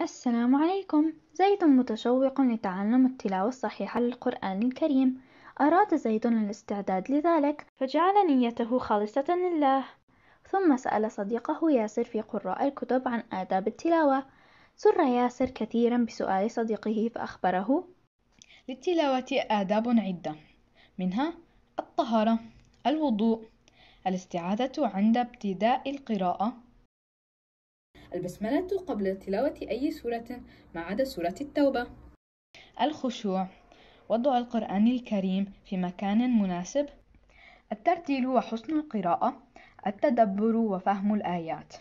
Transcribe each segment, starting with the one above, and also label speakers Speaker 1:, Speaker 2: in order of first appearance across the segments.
Speaker 1: السلام عليكم زيد متشوق لتعلم التلاوة الصحيحة للقرآن الكريم أراد زيد الاستعداد لذلك فجعل نيته خالصة لله ثم سأل صديقه ياسر في قراء الكتب عن آداب التلاوة سر ياسر كثيرا بسؤال صديقه فأخبره للتلاوة آداب عدة منها الطهارة الوضوء
Speaker 2: الاستعادة عند ابتداء القراءة البسملة قبل تلاوة أي سورة ما عدا سورة التوبة الخشوع وضع القرآن الكريم في مكان مناسب الترتيل وحسن
Speaker 3: القراءة التدبر وفهم الآيات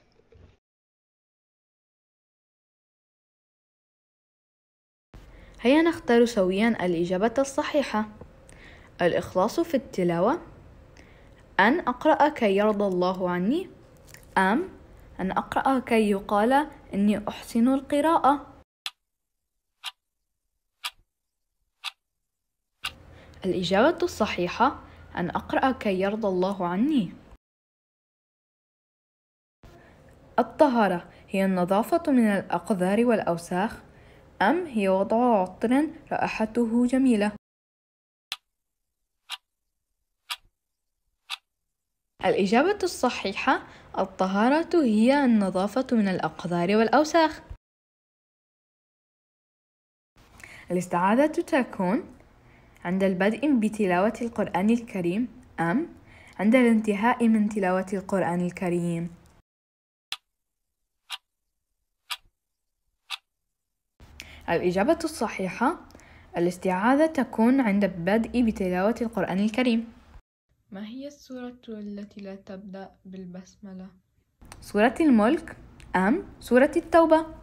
Speaker 3: هيا نختار سويا
Speaker 2: الإجابة الصحيحة الإخلاص في التلاوة أن أقرأ كي يرضى الله عني أم أن أقرأ كي يقال إني أحسن القراءة الإجابة الصحيحة أن أقرأ كي يرضى الله عني الطهارة هي النظافة من الأقذار والأوساخ أم هي وضع عطر رائحته جميلة الإجابة الصحيحة الطهارة هي النظافة من الأقذار والأوساخ الاستعاذة تكون عند البدء بتلاوة القرآن الكريم أم عند الانتهاء من تلاوة القرآن الكريم الإجابة الصحيحة الاستعاذة تكون عند البدء بتلاوة القرآن الكريم ما هي السورة التي لا تبدأ بالبسملة؟ سورة الملك أم سورة
Speaker 3: التوبة؟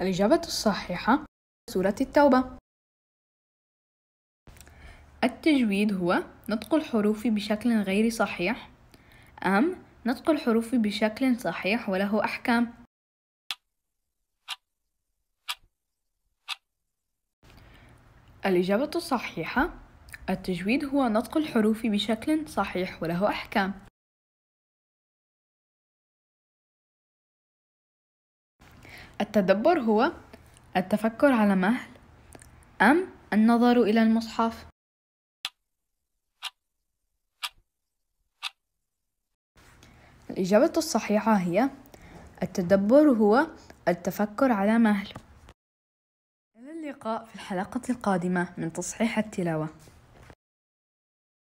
Speaker 3: الإجابة الصحيحة سورة التوبة
Speaker 2: التجويد هو نطق الحروف بشكل غير صحيح أم نطق الحروف بشكل صحيح وله أحكام
Speaker 3: الإجابة الصحيحة التجويد هو نطق الحروف بشكل صحيح وله أحكام التدبر هو التفكر على مهل أم
Speaker 2: النظر إلى المصحف الإجابة الصحيحة هي التدبر
Speaker 3: هو التفكر على مهل اللقاء في الحلقة القادمة من تصحيح التلاوة